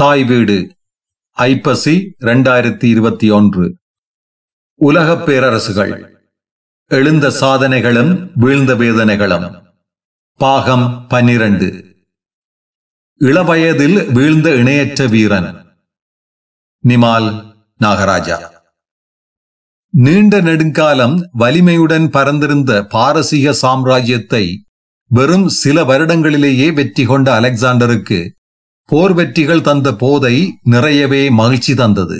தாய் வீடு ஐப்பசி இரண்டாயிரத்தி இருபத்தி ஒன்று உலகப் பேரரசுகள் எழுந்த சாதனைகளும் வீழ்ந்த வேதனைகளும் பாகம் பன்னிரண்டு இளவயதில் வீழ்ந்த இணையற்ற வீரன் நிமால் நாகராஜா நீண்ட நெடுங்காலம் வலிமையுடன் பறந்திருந்த பாரசீக சாம்ராஜ்யத்தை வெறும் சில வருடங்களிலேயே வெற்றி கொண்ட அலெக்சாண்டருக்கு போர் வெற்றிகள் தந்த போதை நிறையவே மகிழ்ச்சி தந்தது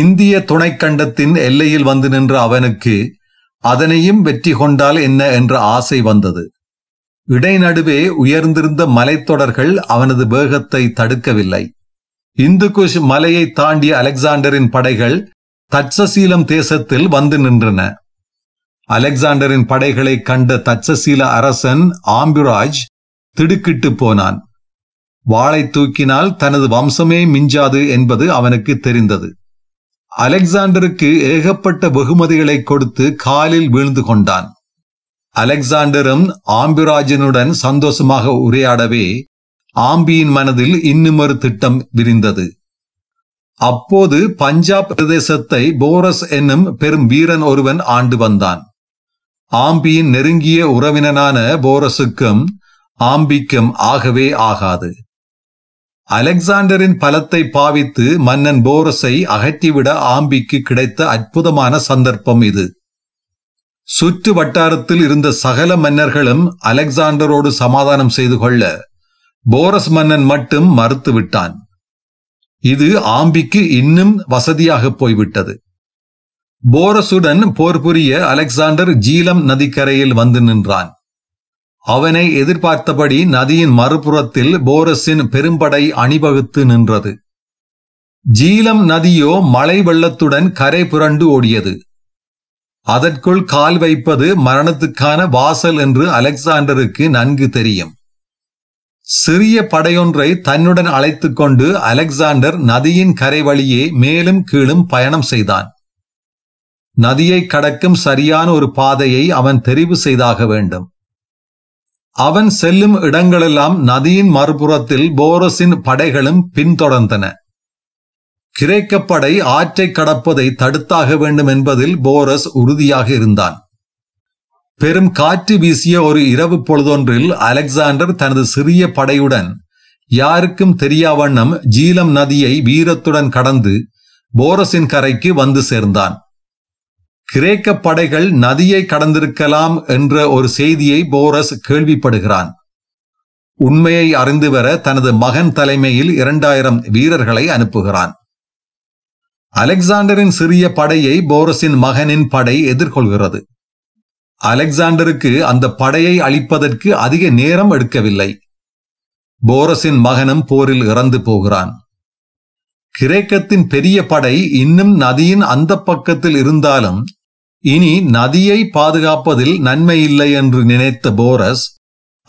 இந்திய துணைக்கண்டத்தின் எல்லையில் வந்து நின்ற அவனுக்கு அதனையும் வெற்றி கொண்டால் என்ன என்ற ஆசை வந்தது இடைநடுவே உயர்ந்திருந்த மலைத்தொடர்கள் அவனது வேகத்தை தடுக்கவில்லை இந்துகுஷ் மலையை தாண்டிய அலெக்சாண்டரின் படைகள் தட்சசீலம் தேசத்தில் வந்து நின்றன அலெக்சாண்டரின் படைகளை கண்ட தட்சசீல அரசன் ஆம்புராஜ் திடுக்கிட்டு போனான் வாளை தூக்கினால் தனது வம்சமே மிஞ்சாது என்பது அவனுக்கு தெரிந்தது அலெக்சாண்டருக்கு ஏகப்பட்ட வெகுமதிகளை கொடுத்து காலில் வீழ்ந்து கொண்டான் அலெக்சாண்டரும் ஆம்பிராஜனுடன் சந்தோஷமாக உரையாடவே ஆம்பியின் மனதில் இன்னுமொரு திட்டம் விரிந்தது அப்போது பஞ்சாப் பிரதேசத்தை போரஸ் என்னும் பெரும் வீரன் ஒருவன் ஆண்டு வந்தான் ஆம்பியின் நெருங்கிய உறவினனான போரஸுக்கும் ஆம்பிக்கும் ஆகவே ஆகாது அலெக்சாண்டரின் பலத்தை பாவித்து மன்னன் போரஸை அகற்றிவிட ஆம்பிக்கு கிடைத்த அற்புதமான சந்தர்ப்பம் இது சுற்று வட்டாரத்தில் இருந்த சகல மன்னர்களும் அலெக்சாண்டரோடு சமாதானம் செய்து கொள்ள போரஸ் மன்னன் மட்டும் மறுத்துவிட்டான் இது ஆம்பிக்கு இன்னும் வசதியாக போய்விட்டது போரசுடன் போர் புரிய அலெக்சாண்டர் ஜீலம் நதிக்கரையில் வந்து நின்றான் அவனை எதிர்பார்த்தபடி நதியின் மறுபுறத்தில் போரஸின் பெரும்படை அணிவகுத்து நின்றது ஜீலம் நதியோ மழை வெள்ளத்துடன் கரை புரண்டு ஓடியது அதற்குள் கால் வைப்பது மரணத்துக்கான வாசல் என்று அலெக்சாண்டருக்கு நன்கு தெரியும் சிறிய படையொன்றை தன்னுடன் அழைத்து கொண்டு அலெக்சாண்டர் நதியின் கரை வழியே மேலும் கீழும் பயணம் செய்தான் நதியை கடக்கும் சரியான ஒரு பாதையை அவன் தெரிவு செய்தாக வேண்டும் அவன் செல்லும் இடங்களெல்லாம் நதியின் மறுபுறத்தில் போரஸின் படைகளும் பின்தொடர்ந்தன கிரேக்கப்படை ஆற்றை கடப்பதை தடுத்தாக வேண்டும் என்பதில் போரஸ் உறுதியாக இருந்தான் பெரும் காற்று வீசிய ஒரு இரவு பொழுதொன்றில் அலெக்சாண்டர் தனது சிறிய படையுடன் யாருக்கும் தெரியாவண்ணம் ஜீலம் நதியை வீரத்துடன் கடந்து போரஸின் கரைக்கு வந்து சேர்ந்தான் கிரேக்க படைகள் நதியை கடந்திருக்கலாம் என்ற ஒரு செய்தியை போரஸ் கேள்விப்படுகிறான் உண்மையை அறிந்து வர தனது மகன் தலைமையில் இரண்டாயிரம் வீரர்களை அனுப்புகிறான் அலெக்சாண்டரின் சிறிய படையை போரஸின் மகனின் படை எதிர்கொள்கிறது அலெக்சாண்டருக்கு அந்த படையை அழிப்பதற்கு அதிக நேரம் எடுக்கவில்லை போரஸின் மகனும் போரில் இறந்து போகிறான் கிரேக்கத்தின் பெரிய படை இன்னும் நதியின் அந்த பக்கத்தில் இருந்தாலும் இனி நதியை பாதுகாப்பதில் நன்மை இல்லை என்று நினைத்த போரஸ்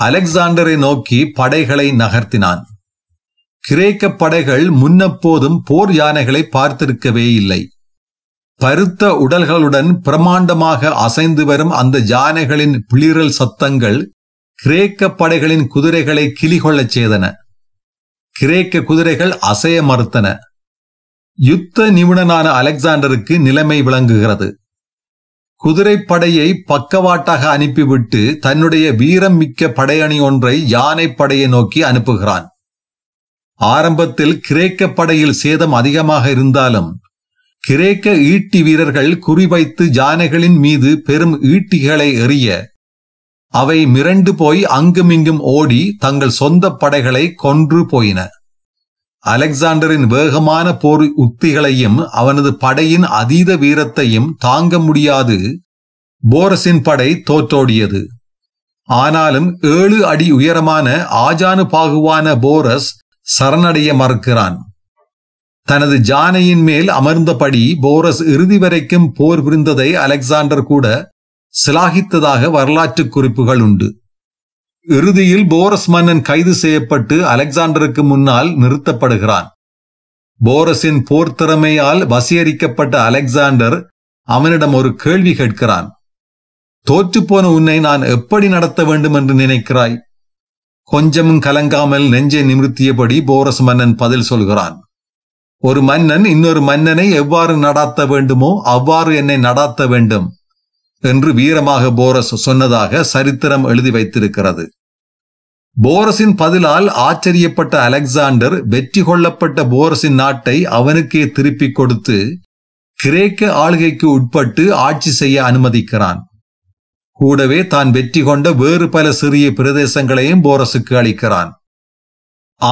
அலெக்சாண்டரை நோக்கி படைகளை நகர்த்தினான் கிரேக்க படைகள் முன்னப்போதும் போர் யானைகளை பார்த்திருக்கவே இல்லை பருத்த உடல்களுடன் பிரமாண்டமாக அசைந்து வரும் அந்த யானைகளின் பிளிரல் சத்தங்கள் கிரேக்க படைகளின் குதிரைகளை கிளிகொள்ளச் செய்தன கிரேக்க குதிரைகள் அசைய மறுத்தன யுத்த நிபுணனான அலெக்சாண்டருக்கு நிலைமை விளங்குகிறது குதிரைப்படையை பக்கவாட்டாக அனுப்பிவிட்டு தன்னுடைய வீரம் மிக்க படையணி ஒன்றை யானைப்படையை நோக்கி அனுப்புகிறான் ஆரம்பத்தில் கிரேக்க படையில் சேதம் அதிகமாக இருந்தாலும் கிரேக்க ஈட்டி வீரர்கள் குறிவைத்து யானைகளின் மீது பெரும் ஈட்டிகளை எறிய அவை மிரண்டு போய் அங்குமிங்கும் ஓடி தங்கள் சொந்த படைகளை கொன்று போயின அலெக்சாண்டரின் வேகமான போர் உத்திகளையும் அவனது படையின் அதீத வீரத்தையும் தாங்க முடியாது போரஸின் படை தோற்றோடியது ஆனாலும் ஏழு அடி உயரமான ஆஜானு பாகுவான போரஸ் சரணடைய மறுக்கிறான் தனது ஜானையின் மேல் அமர்ந்தபடி போரஸ் இறுதி வரைக்கும் போர் புரிந்ததை அலெக்சாண்டர் கூட சிலாகித்ததாக வரலாற்று குறிப்புகள் உண்டு இறுதியில் போரஸ் மன்னன் கைது செய்யப்பட்டு அலெக்சாண்டருக்கு முன்னால் நிறுத்தப்படுகிறான் போரஸின் போர் திறமையால் வசீகரிக்கப்பட்ட அலெக்சாண்டர் அவனிடம் ஒரு கேள்வி கேட்கிறான் தோற்றுப்போன உன்னை நான் எப்படி நடத்த வேண்டும் என்று நினைக்கிறாய் கொஞ்சமும் கலங்காமல் நெஞ்சை நிமிர்த்தியபடி போரஸ் மன்னன் பதில் சொல்கிறான் ஒரு மன்னன் இன்னொரு மன்னனை எவ்வாறு நடாத்த வேண்டுமோ அவ்வாறு என்னை நடாத்த வேண்டும் என்று வீரமாக போரஸ் சொன்னதாக சரித்திரம் எழுதி வைத்திருக்கிறது போரஸின் பதிலால் ஆச்சரியப்பட்ட அலெக்சாண்டர் வெற்றி கொள்ளப்பட்ட போரஸின் நாட்டை அவனுக்கே திருப்பிக் கொடுத்து கிரேக்க ஆளுகைக்கு உட்பட்டு ஆட்சி செய்ய அனுமதிக்கிறான் கூடவே தான் வெற்றி கொண்ட வேறு பல சிறிய பிரதேசங்களையும் போரஸுக்கு அளிக்கிறான்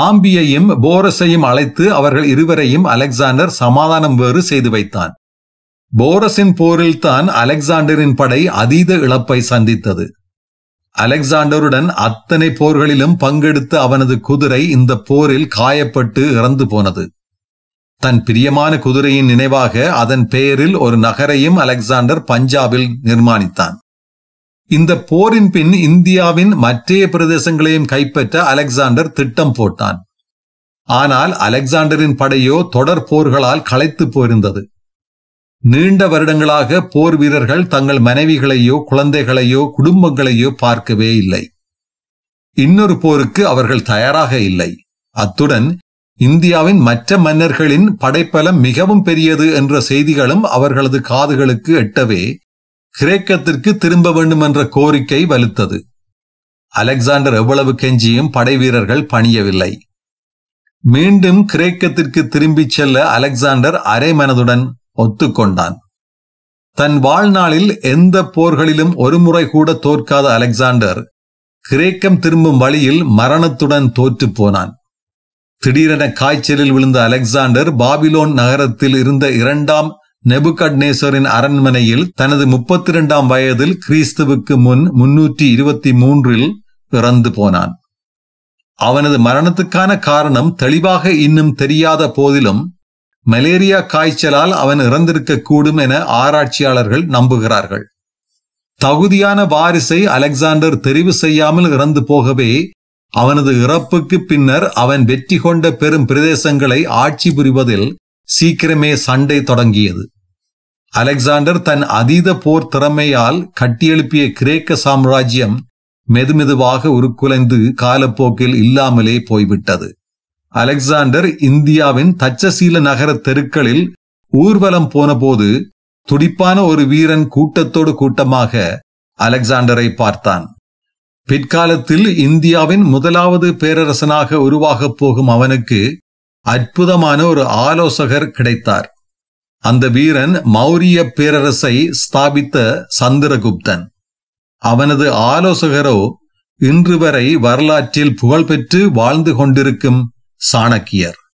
ஆம்பியையும் போரஸையும் அழைத்து அவர்கள் இருவரையும் அலெக்சாண்டர் சமாதானம் வேறு செய்து வைத்தான் போரஸின் போரில்தான் அலெக்சாண்டரின் படை அதீத இழப்பை சந்தித்தது அலெக்சாண்டருடன் அத்தனை போர்களிலும் பங்கெடுத்த அவனது குதிரை இந்த போரில் காயப்பட்டு இறந்து போனது தன் பிரியமான குதிரையின் நினைவாக அதன் பெயரில் ஒரு நகரையும் அலெக்சாண்டர் பஞ்சாபில் நிர்மாணித்தான் இந்த போரின் பின் இந்தியாவின் மற்றைய பிரதேசங்களையும் கைப்பற்ற அலெக்சாண்டர் திட்டம் போட்டான் ஆனால் அலெக்சாண்டரின் படையோ தொடர் போர்களால் களைத்து போயிருந்தது நீண்ட வருடங்களாக போர் வீரர்கள் தங்கள் மனைவிகளையோ குழந்தைகளையோ குடும்பங்களையோ பார்க்கவே இல்லை இன்னொரு போருக்கு அவர்கள் தயாராக இல்லை அத்துடன் இந்தியாவின் மற்ற மன்னர்களின் படைப்பலம் மிகவும் பெரியது என்ற செய்திகளும் அவர்களது காதுகளுக்கு எட்டவே கிரேக்கத்திற்கு திரும்ப வேண்டும் என்ற கோரிக்கை வலுத்தது அலெக்சாண்டர் எவ்வளவு கெஞ்சியும் படை வீரர்கள் பணியவில்லை மீண்டும் கிரேக்கத்திற்கு திரும்பிச் செல்ல அலெக்சாண்டர் அரை மனதுடன் ஒத்துக்கொண்டான் தன் வாழ்நாளில் எந்த போர்களிலும் ஒருமுறை கூட தோற்காத அலெக்சாண்டர் கிரேக்கம் திரும்பும் வழியில் மரணத்துடன் தோற்று போனான் திடீரென காய்ச்சலில் விழுந்த அலெக்சாண்டர் பாபிலோன் நகரத்தில் இருந்த இரண்டாம் நெபுகட்நேசரின் அரண்மனையில் தனது முப்பத்தி இரண்டாம் வயதில் கிறிஸ்துவுக்கு முன் முன்னூற்றி இருபத்தி மூன்றில் இறந்து போனான் அவனது மரணத்துக்கான காரணம் தெளிவாக இன்னும் தெரியாத போதிலும் மலேரியா காய்ச்சலால் அவன் இறந்திருக்க கூடும் என ஆராய்ச்சியாளர்கள் நம்புகிறார்கள் தகுதியான வாரிசை அலெக்சாண்டர் தெரிவு செய்யாமல் இறந்து போகவே அவனது இறப்புக்கு பின்னர் அவன் வெற்றி கொண்ட பெரும் பிரதேசங்களை ஆட்சி புரிவதில் சீக்கிரமே சண்டை தொடங்கியது அலெக்சாண்டர் தன் அதீத போர் திறமையால் கட்டியெழுப்பிய கிரேக்க சாம்ராஜ்யம் மெதுமெதுவாக உருக்குலைந்து காலப்போக்கில் இல்லாமலே போய்விட்டது அலெக்சாண்டர் இந்தியாவின் தச்சசீல நகர தெருக்களில் ஊர்வலம் போனபோது துடிப்பான ஒரு வீரன் கூட்டத்தோடு கூட்டமாக அலெக்சாண்டரை பார்த்தான் பிற்காலத்தில் இந்தியாவின் முதலாவது பேரரசனாக உருவாகப் போகும் அவனுக்கு அற்புதமான ஒரு ஆலோசகர் கிடைத்தார் அந்த வீரன் மௌரிய பேரரசை ஸ்தாபித்த சந்திரகுப்தன் அவனது ஆலோசகரோ இன்று வரை வரலாற்றில் புகழ்பெற்று வாழ்ந்து கொண்டிருக்கும் சாணக்கியர்